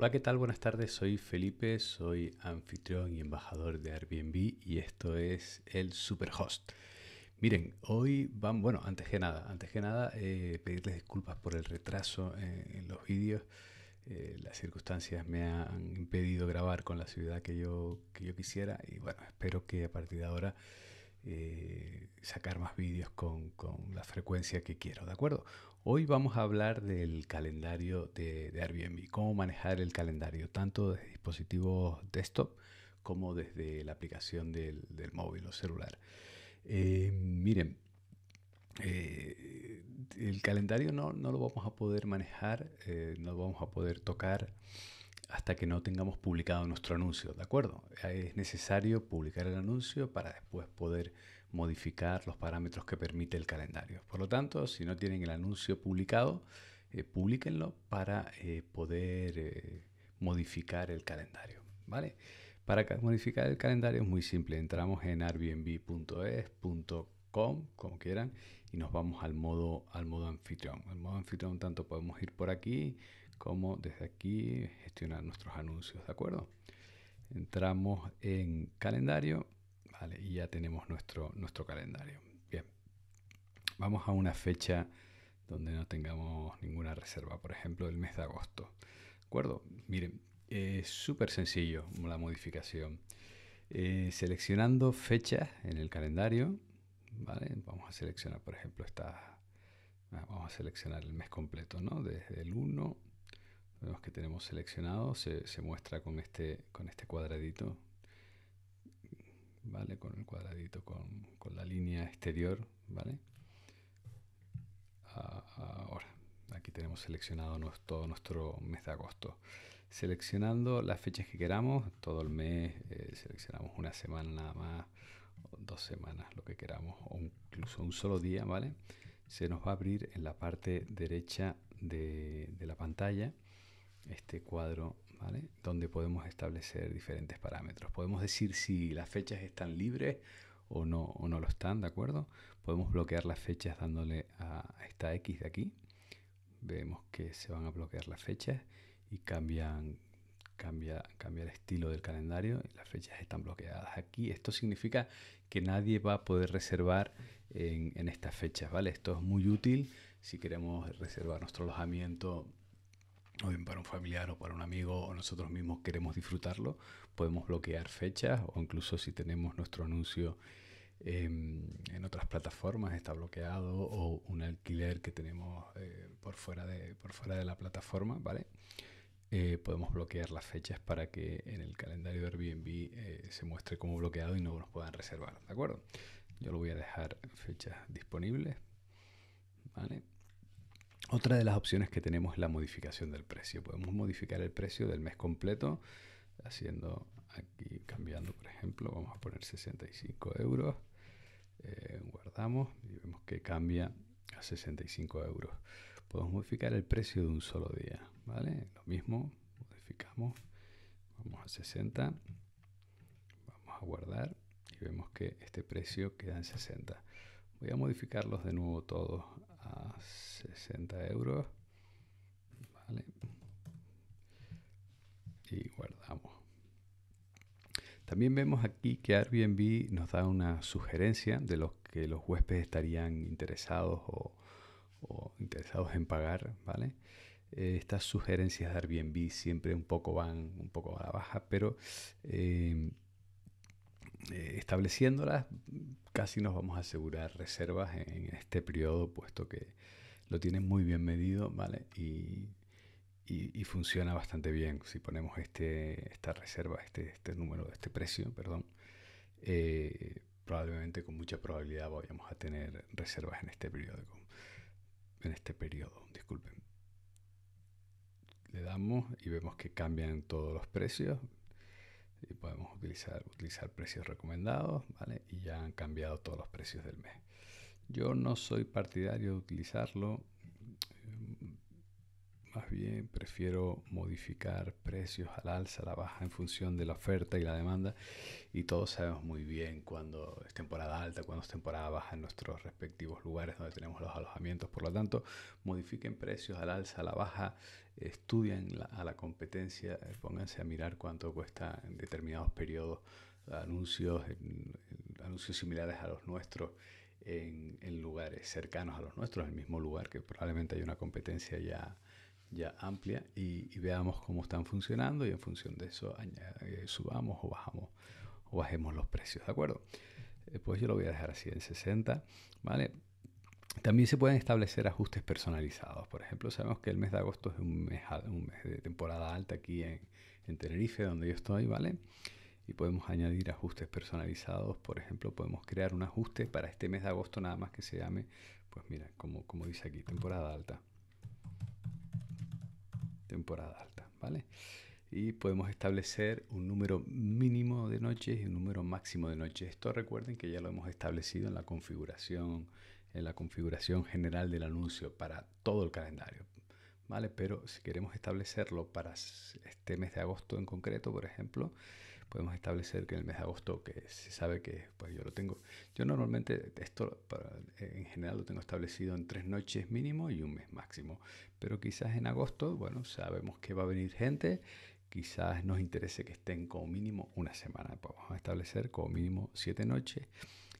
Hola, ¿qué tal? Buenas tardes, soy Felipe, soy anfitrión y embajador de Airbnb y esto es el Superhost. Miren, hoy van, bueno, antes que nada, antes que nada, eh, pedirles disculpas por el retraso eh, en, los vídeos. Eh, las circunstancias me han impedido grabar con la ciudad que yo, que yo quisiera y bueno, espero que a partir de ahora eh, sacar más vídeos con, la frecuencia que quiero, ¿de acuerdo? Hoy vamos a hablar del calendario de, Airbnb, cómo manejar el calendario, tanto desde dispositivos desktop como desde la aplicación del, móvil o celular. Eh, miren, eh, el calendario no, lo vamos a poder manejar, no lo vamos a poder tocar hasta que no tengamos publicado nuestro anuncio, ¿de acuerdo? Es necesario publicar el anuncio para después poder modificar los parámetros que permite el calendario. Por lo tanto, si no tienen el anuncio publicado, eh, publiquenlo para eh, poder eh, modificar el calendario, ¿vale? Para modificar el calendario es muy simple, entramos en airbnb.es.com, como quieran, y nos vamos al modo, al modo anfitrión. Al modo anfitrión tanto podemos ir por aquí como desde aquí gestionar nuestros anuncios, ¿de acuerdo? Entramos en calendario, vale, y ya tenemos nuestro, nuestro calendario. Bien, vamos a una fecha donde no tengamos ninguna reserva, por ejemplo, el mes de agosto, ¿de acuerdo? Miren, es súper sencillo la modificación. Eh, seleccionando fechas en el calendario, ¿vale? Vamos a seleccionar, por ejemplo, esta... Ah, vamos a seleccionar el mes completo, ¿no? Desde el 1 los que tenemos seleccionado, se, muestra con este, con este cuadradito, ¿vale? Con el cuadradito, con, la línea exterior, ¿vale? Ahora, aquí tenemos seleccionado todo nuestro mes de agosto. Seleccionando las fechas que queramos, todo el mes, eh, seleccionamos una semana nada más, dos semanas, lo que queramos, o incluso un solo día, ¿vale? Se nos va a abrir en la parte derecha de, de la pantalla este cuadro, ¿vale? Donde podemos establecer diferentes parámetros. Podemos decir si las fechas están libres o no, o no lo están, ¿de acuerdo? Podemos bloquear las fechas dándole a esta X de aquí. Vemos que se van a bloquear las fechas y cambian, cambia, cambia el estilo del calendario las fechas están bloqueadas aquí. Esto significa que nadie va a poder reservar en, en estas fechas, ¿vale? Esto es muy útil si queremos reservar nuestro alojamiento o bien para un familiar o para un amigo o nosotros mismos queremos disfrutarlo, podemos bloquear fechas o incluso si tenemos nuestro anuncio em, en otras plataformas está bloqueado o un alquiler que tenemos eh, por, fuera de, por fuera de la plataforma, ¿vale? Eh, podemos bloquear las fechas para que en el calendario de Airbnb eh, se muestre como bloqueado y no nos puedan reservar, ¿de acuerdo? Yo lo voy a dejar fechas disponibles, ¿vale? Otra de las opciones que tenemos es la modificación del precio. Podemos modificar el precio del mes completo haciendo aquí, cambiando por ejemplo, vamos a poner 65 euros. Eh, guardamos y vemos que cambia a 65 euros. Podemos modificar el precio de un solo día, ¿vale? Lo mismo, modificamos, vamos a 60, vamos a guardar y vemos que este precio queda en 60. Voy a modificarlos de nuevo todos a 60 euros. Y guardamos. También vemos aquí que Airbnb nos da una sugerencia de los que los huéspedes estarían interesados o, interesados en pagar, ¿vale? Eh, estas sugerencias de Airbnb siempre un poco van un poco a la baja, pero eh, eh, estableciéndolas casi nos vamos a asegurar reservas en este periodo, puesto que lo tienen muy bien medido, ¿vale? Y, funciona bastante bien. Si ponemos este, esta reserva, este, este número, este precio, perdón, eh, probablemente con mucha probabilidad vayamos a tener reservas en este periodo. En este periodo, disculpen. Le damos y vemos que cambian todos los precios y podemos utilizar, utilizar precios recomendados, Y ya han cambiado todos los precios del mes. Yo no soy partidario de utilizarlo más bien prefiero modificar precios al alza, a la baja en función de la oferta y la demanda. Y todos sabemos muy bien cuando es temporada alta, cuando es temporada baja en nuestros respectivos lugares donde tenemos los alojamientos. Por lo tanto, modifiquen precios al alza, a la baja, estudien a la competencia, eh, pónganse a mirar cuánto cuesta en determinados periodos anuncios, anuncios similares a los nuestros. En, en, lugares cercanos a los nuestros, en el mismo lugar que probablemente hay una competencia ya ya amplia y, veamos cómo están funcionando y en función de eso eh, subamos o bajamos o bajemos los precios, ¿de acuerdo? Eh, pues yo lo voy a dejar así en 60, ¿vale? También se pueden establecer ajustes personalizados. Por ejemplo, sabemos que el mes de agosto es un mes, un mes de temporada alta aquí en, en, Tenerife, donde yo estoy, ¿vale? Y podemos añadir ajustes personalizados. Por ejemplo, podemos crear un ajuste para este mes de agosto nada más que se llame, pues mira, como, como dice aquí, temporada alta temporada alta, ¿vale? Y podemos establecer un número mínimo de noches y un número máximo de noches. Esto recuerden que ya lo hemos establecido en la configuración, en la configuración general del anuncio para todo el calendario. ¿Vale? Pero si queremos establecerlo para este mes de agosto en concreto, por ejemplo, podemos establecer que en el mes de agosto, que se sabe que pues yo lo tengo, yo normalmente esto en general lo tengo establecido en tres noches mínimo y un mes máximo, pero quizás en agosto, bueno, sabemos que va a venir gente, quizás nos interese que estén como mínimo una semana, podemos pues establecer como mínimo siete noches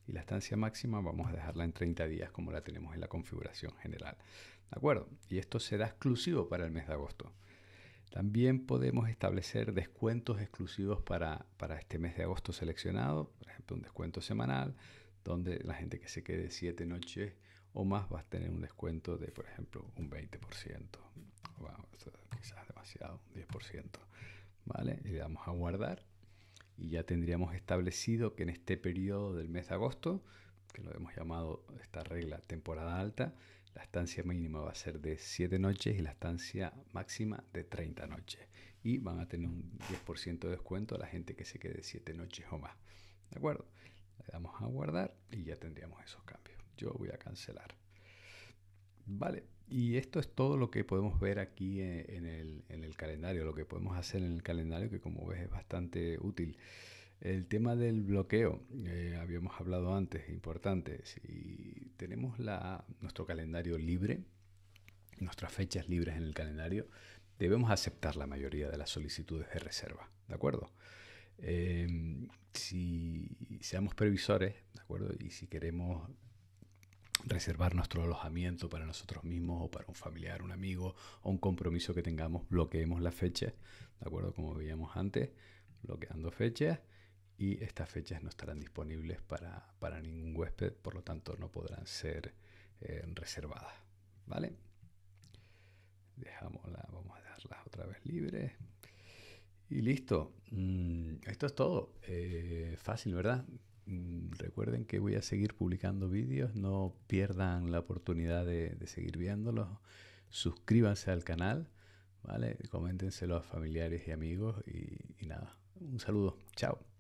y la estancia máxima vamos a dejarla en 30 días como la tenemos en la configuración general. ¿De acuerdo? Y esto será exclusivo para el mes de agosto. También podemos establecer descuentos exclusivos para, este mes de agosto seleccionado, por ejemplo, un descuento semanal, donde la gente que se quede siete noches o más va a tener un descuento de, por ejemplo, un 20%, bueno, quizás demasiado, un 10%, ¿vale? le damos a guardar y ya tendríamos establecido que en este periodo del mes de agosto, que lo hemos llamado esta regla temporada alta, la estancia mínima va a ser de 7 noches y la estancia máxima de 30 noches. Y van a tener un 10% de descuento a la gente que se quede 7 noches o más. ¿De acuerdo? Le damos a guardar y ya tendríamos esos cambios. Yo voy a cancelar. Vale, y esto es todo lo que podemos ver aquí eh, en, el, en el calendario, lo que podemos hacer en el calendario, que como ves es bastante útil. El tema del bloqueo, eh, habíamos hablado antes, importante. Si tenemos nuestro calendario libre, nuestras fechas libres en el calendario, debemos aceptar la mayoría de las solicitudes de reserva, ¿de acuerdo? Em, si seamos previsores, ¿de acuerdo? Y si queremos reservar nuestro alojamiento para nosotros mismos o para un familiar, un amigo o un compromiso que tengamos, bloqueemos las fechas, ¿de acuerdo? Como veíamos antes, bloqueando fechas y estas fechas no estarán disponibles para, ningún huésped, por lo tanto no podrán ser eh, reservadas. ¿Vale? Dejámosla, vamos a dejarlas otra vez libres. Y listo. Mm, esto es todo. Eh, fácil, ¿verdad? Mm, recuerden que voy a seguir publicando vídeos. No pierdan la oportunidad de, seguir viéndolos. Suscríbanse al canal. ¿Vale? Coméntenselo a familiares y amigos. y nada. Un saludo. Chao.